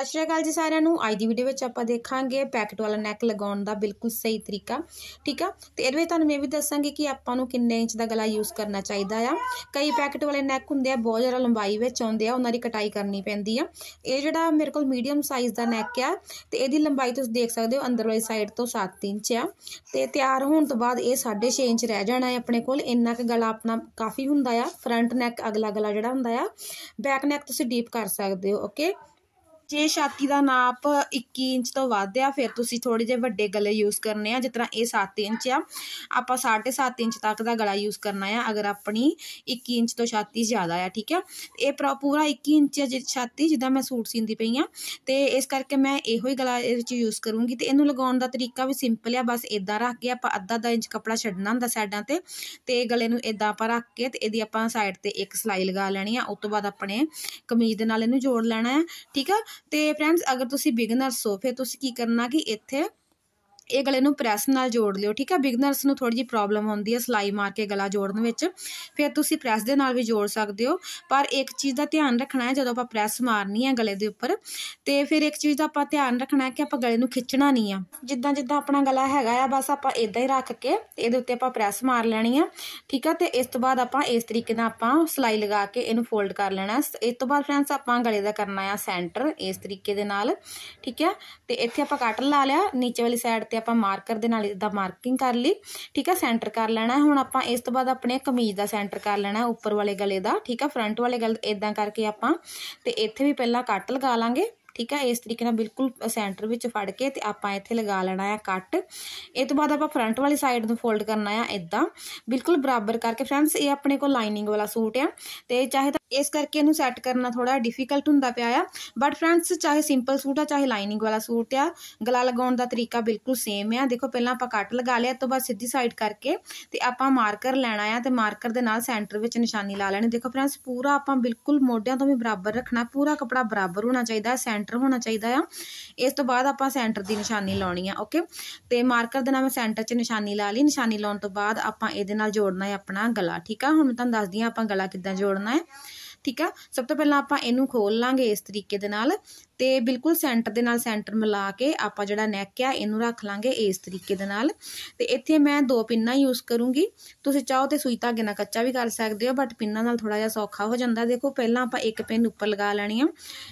ਸਤਿ ਸ਼੍ਰੀ ਅਕਾਲ ਜੀ ਸਾਰਿਆਂ ਨੂੰ ਅੱਜ ਦੀ ਵੀਡੀਓ ਵਿੱਚ ਆਪਾਂ ਦੇਖਾਂਗੇ ਪੈਕਟ ਵਾਲਾ ਨੈਕ ਲਗਾਉਣ ਦਾ ਬਿਲਕੁਲ ਸਹੀ ਤਰੀਕਾ ਠੀਕ ਆ ਤੇ ਇਹਦੇ ਵਿੱਚ ਤੁਹਾਨੂੰ ਇਹ ਵੀ ਦੱਸਾਂਗੇ ਕਿ ਆਪਾਂ ਨੂੰ ਕਿੰਨੇ ਇੰਚ ਦਾ ਗਲਾ ਯੂਜ਼ ਕਰਨਾ ਚਾਹੀਦਾ ਆ ਕਈ ਪੈਕਟ ਵਾਲੇ ਨੈਕ ਹੁੰਦੇ ਆ ਬਹੁਤ ਜ਼ਿਆਦਾ ਲੰਬਾਈ ਵਿੱਚ ਆਉਂਦੇ ਆ ਉਹਨਾਂ ਦੀ ਕਟਾਈ ਕਰਨੀ ਪੈਂਦੀ ਆ ਇਹ ਜਿਹੜਾ ਮੇਰੇ ਕੋਲ ਮੀਡੀਅਮ ਸਾਈਜ਼ ਦਾ ਨੈਕ ਆ ਤੇ ਇਹਦੀ ਲੰਬਾਈ ਤੁਸੀਂ ਦੇਖ ਸਕਦੇ ਹੋ ਅੰਦਰ ਵਾਲੀ ਸਾਈਡ ਤੋਂ 7 ਇੰਚ ਆ ਤੇ ਤਿਆਰ ਹੋਣ ਤੋਂ ਬਾਅਦ ਇਹ 6.5 ਇੰਚ ਰਹਿ ਜਾਣਾ ਹੈ ਆਪਣੇ ਕੋਲ ਇੰਨਾ ਕੁ ਗਲਾ ਆਪਣਾ ਕਾਫੀ ਹੁੰਦਾ ਆ ਫਰੰਟ ਨੈਕ ਅਗਲਾ ਗਲਾ ਜਿਹੜਾ ਹੁੰਦਾ ਆ ਬੈਕ ਨੈਕ ਤੁਸੀਂ ਡੀਪ ਕਰ ਸਕਦੇ ਹੋ ਓਕੇ ਜੇ ਛਾਤੀ ਦਾ ਨਾਪ 21 ਇੰਚ ਤੋਂ ਵੱਧ ਆ ਫਿਰ ਤੁਸੀਂ ਥੋੜੇ ਜਿਹਾ ਵੱਡੇ ਗਲੇ ਯੂਜ਼ ਕਰਨੇ ਆ ਜਿਸ ਤਰ੍ਹਾਂ ਇਹ 7 ਇੰਚ ਆ ਆਪਾਂ 7.5 ਇੰਚ ਤੱਕ ਦਾ ਗਲਾ ਯੂਜ਼ ਕਰਨਾ ਆ ਅਗਰ ਆਪਣੀ 21 ਇੰਚ ਤੋਂ ਛਾਤੀ ਜ਼ਿਆਦਾ ਆ ਠੀਕ ਆ ਇਹ ਪੂਰਾ 21 ਇੰਚ ਜੇ ਛਾਤੀ ਜਿੱਦਾਂ ਮੈਂ ਸੂਟ ਸੀਂਦੀ ਪਈ ਆ ਤੇ ਇਸ ਕਰਕੇ ਮੈਂ ਇਹੋ ਹੀ ਗਲਾ ਇਹ ਵਿੱਚ ਯੂਜ਼ ਕਰੂੰਗੀ ਤੇ ਇਹਨੂੰ ਲਗਾਉਣ ਦਾ ਤਰੀਕਾ ਵੀ ਸਿੰਪਲ ਆ ਬਸ ਇਦਾਂ ਰੱਖ ਕੇ ਆਪਾਂ ਅੱਧਾ ਦਾ ਇੰਚ ਕੱਪੜਾ ਛੱਡਣਾ ਹੁੰਦਾ ਸਾਈਡਾਂ ਤੇ ਤੇ ਗਲੇ ਨੂੰ ਇਦਾਂ ਆਪਾਂ ਰੱਖ ਕੇ ਤੇ ਇਹਦੀ ਆਪਾਂ ਸਾਈਡ ਤੇ ਇੱਕ ਸਲਾਈ ਲਗਾ ਲੈਣੀ ਆ ਉਸ ਤੋਂ ਬਾਅਦ ਆਪਣੇ ਕਮੀਜ਼ ਦੇ ਨਾਲ ਇਹਨੂੰ ਜੋੜ ਲੈਣਾ ਆ ਠੀਕ ਆ ਤੇ ਫਰੈਂਡਸ ਅਗਰ ਤੁਸੀਂ ਬਿਗਨਰਸ ਹੋ ਫਿਰ ਤੁਸੀਂ ਕੀ ਕਰਨਾ ਕਿ ਇੱਥੇ ਇਹ ਗਲੇ ਨੂੰ ਪ੍ਰੈਸ ਨਾਲ ਜੋੜ ਲਿਓ ਠੀਕ ਹੈ ਬਿਗਨਰਸ ਨੂੰ ਥੋੜੀ ਜਿਹੀ ਪ੍ਰੋਬਲਮ ਹੁੰਦੀ ਹੈ ਸਲਾਈ ਮਾਰ ਕੇ ਗਲਾ ਜੋੜਨ ਵਿੱਚ ਫਿਰ ਤੁਸੀਂ ਪ੍ਰੈਸ ਦੇ ਨਾਲ ਵੀ ਜੋੜ ਸਕਦੇ ਹੋ ਪਰ ਇੱਕ ਚੀਜ਼ ਦਾ ਧਿਆਨ ਰੱਖਣਾ ਹੈ ਜਦੋਂ ਆਪਾਂ ਪ੍ਰੈਸ ਮਾਰਨੀ ਹੈ ਗਲੇ ਦੇ ਉੱਪਰ ਤੇ ਫਿਰ ਇੱਕ ਚੀਜ਼ ਦਾ ਆਪਾਂ ਧਿਆਨ ਰੱਖਣਾ ਹੈ ਕਿ ਆਪਾਂ ਗਲੇ ਨੂੰ ਖਿੱਚਣਾ ਨਹੀਂ ਆ ਜਿੱਦਾਂ ਜਿੱਦਾਂ ਆਪਣਾ ਗਲਾ ਹੈਗਾ ਆ ਬਸ ਆਪਾਂ ਇਦਾਂ ਹੀ ਰੱਖ ਕੇ ਇਹਦੇ ਉੱਤੇ ਆਪਾਂ ਪ੍ਰੈਸ ਮਾਰ ਲੈਣੀ ਆ ਠੀਕ ਆ ਤੇ ਇਸ ਤੋਂ ਬਾਅਦ ਆਪਾਂ ਇਸ ਤਰੀਕੇ ਨਾਲ ਆਪਾਂ ਸਲਾਈ ਲਗਾ ਕੇ ਇਹਨੂੰ ਫੋਲਡ ਕਰ ਲੈਣਾ ਇਸ ਤੋਂ ਬਾਅਦ ਫਰੈਂਡਸ ਆਪਾਂ ਗਲੇ ਦਾ ਕਰਨਾ ਆ ਸੈਂਟਰ ਇਸ ਤਰੀਕੇ ਦੇ ਨਾਲ ਠੀਕ ਆ ਤੇ ਇੱਥੇ ਆਪਾਂ ਕੱਟ ਲਾ ਲਿਆ ਨੀਚੇ ਵਾਲੀ ਸਾਈਡ ਤੇ ਆਪਾਂ ਮਾਰਕਰ ਦੇ ਨਾਲ ਇਹਦਾ ਮਾਰਕਿੰਗ ਕਰ ਲਈ ਠੀਕ ਹੈ ਸੈਂਟਰ ਕਰ ਲੈਣਾ ਹੁਣ ਆਪਾਂ ਇਸ ਤੋਂ ਬਾਅਦ ਆਪਣੇ ਕਮੀਜ਼ ਦਾ ਸੈਂਟਰ ਕਰ ਲੈਣਾ ਉੱਪਰ ਵਾਲੇ ਗਲੇ ਦਾ ਠੀਕ ਹੈ ਫਰੰਟ ਵਾਲੇ ਗਲੇ ਇਦਾਂ ਕਰਕੇ ਆਪਾਂ ਤੇ ਇੱਥੇ ਵੀ ਪਹਿਲਾਂ ਕੱਟ ਲਗਾ ਲਾਂਗੇ ਠੀਕ ਹੈ ਇਸ ਤਰੀਕੇ ਨਾਲ ਬਿਲਕੁਲ ਸੈਂਟਰ ਵਿੱਚ ਫੜ ਕੇ ਤੇ ਆਪਾਂ ਇੱਥੇ ਲਗਾ ਲੈਣਾ ਹੈ ਕੱਟ ਇਹ ਤੋਂ ਬਾਅਦ ਆਪਾਂ ਫਰੰਟ ਵਾਲੀ ਸਾਈਡ ਨੂੰ ਫੋਲਡ ਕਰਨਾ ਹੈ ਇਦਾਂ ਬਿਲਕੁਲ ਬਰਾਬਰ ਕਰਕੇ ਫਰੈਂਡਸ ਇਹ ਆਪਣੇ ਕੋਲ ਲਾਈਨਿੰਗ ਵਾਲਾ ਸੂਟ ਆ ਤੇ ਚਾਹੇ ਇਸ ਕਰਕੇ ਇਹਨੂੰ ਸੈੱਟ ਕਰਨਾ ਥੋੜਾ ਡਿਫਿਕਲਟ ਹੁੰਦਾ ਪਿਆ ਆ ਬਟ ਫਰੈਂਡਸ ਚਾਹੇ ਸਿੰਪਲ ਸੂਟ ਆ ਚਾਹੇ ਲਾਈਨਿੰਗ ਵਾਲਾ ਸੂਟ ਆ ਗਲਾ ਲਗਾਉਣ ਦਾ ਤਰੀਕਾ ਬਿਲਕੁਲ ਸੇਮ ਆ ਦੇਖੋ ਪਹਿਲਾਂ ਆਪਾਂ ਕੱਟ ਲਗਾ ਲਿਆ ਤੋਂ ਬਾਅਦ ਸਿੱਧੀ ਸਾਈਡ ਕਰਕੇ ਤੇ ਆਪਾਂ ਮਾਰਕਰ ਲੈਣਾ ਆ ਤੇ ਮਾਰਕਰ ਦੇ ਨਾਲ ਸੈਂਟਰ ਵਿੱਚ ਨਿਸ਼ਾਨੀ ਲਾ ਲੈਣੀ ਦੇਖੋ ਫਰੈਂਡਸ ਪੂਰਾ ਆਪਾਂ ਬਿਲਕੁਲ ਮੋਢਿਆਂ ਤੋਂ ਵੀ ਬਰਾਬਰ ਰੱਖਣਾ ਪੂਰਾ ਕਪੜਾ ਬਰਾਬਰ ਹੋਣਾ ਚਾਹੀਦਾ ਸੈਂਟਰ ਹੋਣਾ ਚਾਹੀਦਾ ਆ ਇਸ ਤੋਂ ਬਾਅਦ ਆਪਾਂ ਸੈਂਟਰ ਦੀ ਨਿਸ਼ਾਨੀ ਲਾਉਣੀ ਆ ਓਕੇ ਤੇ ਮਾਰਕਰ ਦੇ ਨਾਲ ਮੈਂ ਸੈਂਟਰ 'ਚ ਨਿਸ਼ਾਨੀ ਲਾ ਲਈ ਨਿਸ਼ਾਨੀ ਲਾਉਣ ਤੋਂ ਬਾਅਦ ਆਪਾਂ ਇਹਦੇ ਨਾਲ ਜੋੜਨਾ ਹੈ ਆਪਣਾ ਗਲਾ ਠੀਕ ਆ ਹੁਣ ਮੈਂ ਤੁਹਾਨੂੰ ਦੱਸਦੀ ਆ ਆਪਾਂ ਗਲਾ ਕਿੱਦਾਂ ਜੋੜਨਾ ਹੈ ਠੀਕ ਆ ਸਭ ਤੋਂ ਪਹਿਲਾਂ ਆਪਾਂ ਇਹਨੂੰ ਖੋਲ ਲਾਂਗੇ ਇਸ ਤਰੀਕੇ ਦੇ ਨਾਲ ਤੇ ਬਿਲਕੁਲ ਸੈਂਟਰ ਦੇ ਨਾਲ ਸੈਂਟਰ ਮਿਲਾ ਕੇ ਆਪਾਂ ਜਿਹੜਾ ਨੈਕ ਆ ਇਹਨੂੰ ਰੱਖ ਲਾਂਗੇ ਇਸ ਤਰੀਕੇ ਦੇ ਨਾਲ ਤੇ ਇੱਥੇ ਮੈਂ ਦੋ ਪਿੰਨਾਂ ਯੂਜ਼ ਕਰੂੰਗੀ ਤੁਸੀਂ ਚਾਹੋ ਤੇ ਸੂਈ ਧਾਗੇ ਨਾਲ ਕੱਚਾ ਵੀ ਕਰ ਸਕਦੇ ਹੋ ਬਟ ਪਿੰਨਾਂ ਨਾਲ ਥੋੜਾ ਜਿਹਾ ਸੌਖਾ ਹੋ ਜਾਂਦਾ ਦੇਖੋ ਪਹਿਲਾਂ ਆਪਾਂ ਇੱਕ ਪਿੰਨ ਉੱਪਰ ਲਗਾ ਲੈਣੀ ਆ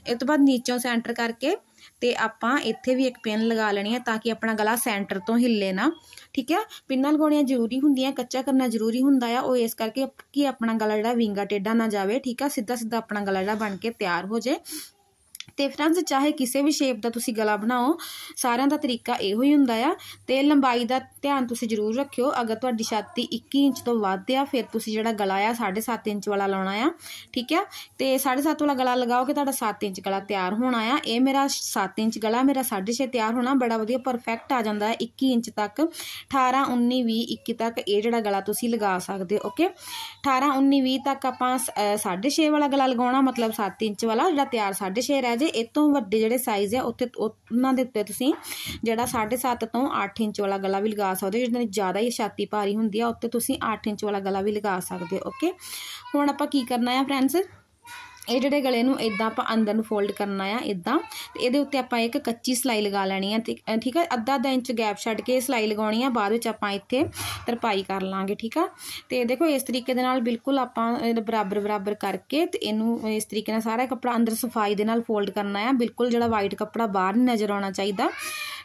ਇਸ ਤੋਂ ਬਾਅਦ ਨੀਚੋਂ ਸੈਂਟਰ ਕਰਕੇ ਤੇ ਆਪਾਂ ਇੱਥੇ ਵੀ ਇੱਕ ਪਿੰਨ ਲਗਾ ਲੈਣੀ ਹੈ ਤਾਂ ਕਿ ਆਪਣਾ ਗਲਾ ਸੈਂਟਰ ਤੋਂ ਹਿੱਲੇ ਨਾ ਠੀਕ ਹੈ ਪਿੰਨਾਂ ਲਗਾਉਣੀਆਂ ਜ਼ਰੂਰੀ ਹੁੰਦੀਆਂ ਕੱਚਾ ਕਰਨਾ ਜ਼ਰੂਰੀ ਹੁੰਦਾ ਆ ਉਹ ਇਸ ਕਰਕੇ ਕਿ ਆਪਣਾ ਗਲਾ ਜਿਹੜਾ ਵਿੰਗਾ ਟੇਡਾ ਨਾ ਜਾਵੇ ਠੀਕ ਆ ਸਿੱਧਾ ਸਿੱਧਾ ਆਪਣਾ ਗਲਾ ਜਿਹੜਾ ਬਣ ਕੇ ਤਿਆਰ ਹੋ ਜੇ ਤੇ ਫਰੈਂਡਸ ਚਾਹੇ ਕਿਸੇ ਵੀ ਸ਼ੇਪ ਦਾ ਤੁਸੀਂ ਗਲਾ ਬਣਾਓ ਸਾਰਿਆਂ ਦਾ ਤਰੀਕਾ ਇਹੋ ਹੀ ਹੁੰਦਾ ਆ ਤੇ ਲੰਬਾਈ ਦਾ ਧਿਆਨ ਤੁਸੀਂ ਜ਼ਰੂਰ ਰੱਖਿਓ ਅਗਰ ਤੁਹਾਡੀ ਛਾਤੀ 21 ਇੰਚ ਤੋਂ ਵੱਧ ਆ ਫਿਰ ਤੁਸੀਂ ਜਿਹੜਾ ਗਲਾ ਆ 7.5 ਇੰਚ ਵਾਲਾ ਲਾਉਣਾ ਆ ਠੀਕ ਆ ਤੇ 7.5 ਵਾਲਾ ਗਲਾ ਲਗਾਓਗੇ ਤੁਹਾਡਾ 7 ਇੰਚ ਗਲਾ ਤਿਆਰ ਹੋਣਾ ਆ ਇਹ ਮੇਰਾ 7 ਇੰਚ ਗਲਾ ਮੇਰਾ 6.5 ਤਿਆਰ ਹੋਣਾ ਬੜਾ ਵਧੀਆ ਪਰਫੈਕਟ ਆ ਜਾਂਦਾ ਹੈ 21 ਇੰਚ ਤੱਕ 18 19 20 21 ਤੱਕ ਇਹ ਜਿਹੜਾ ਗਲਾ ਤੁਸੀਂ ਲਗਾ ਸਕਦੇ ਹੋ ਓਕੇ 18 19 20 ਤੱਕ ਆਪਾਂ 6.5 ਵਾਲਾ ਗਲਾ ਲਗਾਉਣਾ ਮਤਲਬ 7 ਇੰਚ ਵਾਲਾ ਜਿਹੜਾ ਤਿਆਰ 6.5 ਰਹਿ ਜੇ ਇਹ ਤੋਂ ਵੱਡੇ ਜਿਹੜੇ ਸਾਈਜ਼ ਆ ਉੱਥੇ ਉਹਨਾਂ ਦੇ ਉੱਤੇ ਤੁਸੀਂ ਜਿਹੜਾ 7.5 ਤੋਂ 8 ਇੰਚ ਵਾਲਾ ਗਲਾ ਵੀ ਲਗਾ ਸਕਦੇ ਹੋ ਜਿਹਨਾਂ ਦੀ ਜ਼ਿਆਦਾ ਹੀ ਛਾਤੀ ਭਾਰੀ ਹੁੰਦੀ ਆ ਉੱਤੇ ਤੁਸੀਂ 8 ਇੰਚ ਵਾਲਾ ਗਲਾ ਵੀ ਲਗਾ ਸਕਦੇ ਹੋ ਓਕੇ ਹੁਣ ਆਪਾਂ ਕੀ ਕਰਨਾ ਆ ਫਰੈਂਡਸ ਇਹ ਜਿਹੜੇ ਗਲੇ ਨੂੰ ਇਦਾਂ ਆਪਾਂ ਅੰਦਰ ਨੂੰ ਫੋਲਡ ਕਰਨਾ ਆ ਇਦਾਂ ਤੇ ਇਹਦੇ ਉੱਤੇ ਆਪਾਂ ਇੱਕ ਕੱਚੀ ਸਲਾਈ ਲਗਾ ਲੈਣੀ ਆ ਠੀਕ ਆ ਅੱਧਾ ਅੱਧਾ ਇੰਚ ਗੈਪ ਛੱਡ ਕੇ ਸਲਾਈ ਲਗਾਉਣੀ ਆ ਬਾਅਦ ਵਿੱਚ ਆਪਾਂ ਇੱਥੇ ਤਰਪਾਈ ਕਰ ਲਾਂਗੇ ਠੀਕ ਆ ਤੇ ਦੇਖੋ ਇਸ ਤਰੀਕੇ ਦੇ ਨਾਲ ਬਿਲਕੁਲ ਆਪਾਂ ਬਰਾਬਰ ਬਰਾਬਰ ਕਰਕੇ ਤੇ ਇਹਨੂੰ ਇਸ ਤਰੀਕੇ ਨਾਲ ਸਾਰਾ ਕੱਪੜਾ ਅੰਦਰ ਸਫਾਈ ਦੇ ਨਾਲ ਫੋਲਡ ਕਰਨਾ ਆ ਬਿਲਕੁਲ ਜਿਹੜਾ ਵਾਈਟ ਕੱਪੜਾ ਬਾਹਰ ਨਜ਼ਰ ਆਉਣਾ ਚਾਹੀਦਾ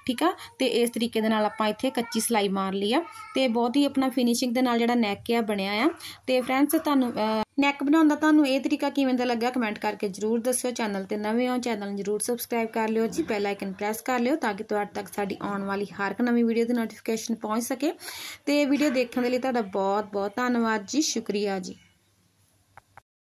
ਠੀਕ ਆ ਤੇ ਇਸ ਤਰੀਕੇ ਦੇ ਨਾਲ ਆਪਾਂ ਇੱਥੇ ਕੱਚੀ ਸਲਾਈ ਮਾਰ ਲਈ ਆ ਤੇ ਬਹੁਤ ਹੀ ਆਪਣਾ ਫਿਨਿਸ਼ਿੰਗ ਦੇ ਨਾਲ ਜਿਹੜਾ ਨੈਕ ਆ ਬਣਿਆ ਆ ਤੇ ਫਰੈਂਡਸ ਤੁਹਾਨੂੰ ਨੈਕ ਬਣਾਉਣ ਦਾ ਤੁਹਾਨੂੰ ਇਹ ਤਰੀਕਾ ਕਿਵੇਂ ਦਾ ਲੱਗਾ ਕਮੈਂਟ ਕਰਕੇ ਜਰੂਰ ਦੱਸਿਓ ਚੈਨਲ ਤੇ ਨਵੇਂ ਹੋ ਚੈਨਲ ਨੂੰ ਜਰੂਰ ਸਬਸਕ੍ਰਾਈਬ ਕਰ ਲਿਓ ਜੀ ਬੈਲ ਆਈਕਨ ਪ੍ਰੈਸ ਕਰ ਲਿਓ ਤਾਂ ਕਿ ਤੁਹਾਡੇ ਤੱਕ ਸਾਡੀ ਆਉਣ ਵਾਲੀ ਹਰ ਇੱਕ ਨਵੀਂ ਵੀਡੀਓ ਦੀ ਨੋਟੀਫਿਕੇਸ਼ਨ ਪਹੁੰਚ ਸਕੇ ਤੇ ਵੀਡੀਓ ਦੇਖਣ ਦੇ ਲਈ ਤੁਹਾਡਾ ਬਹੁਤ ਬਹੁਤ ਧੰਨਵਾਦ ਜੀ ਸ਼ੁਕਰੀਆ ਜੀ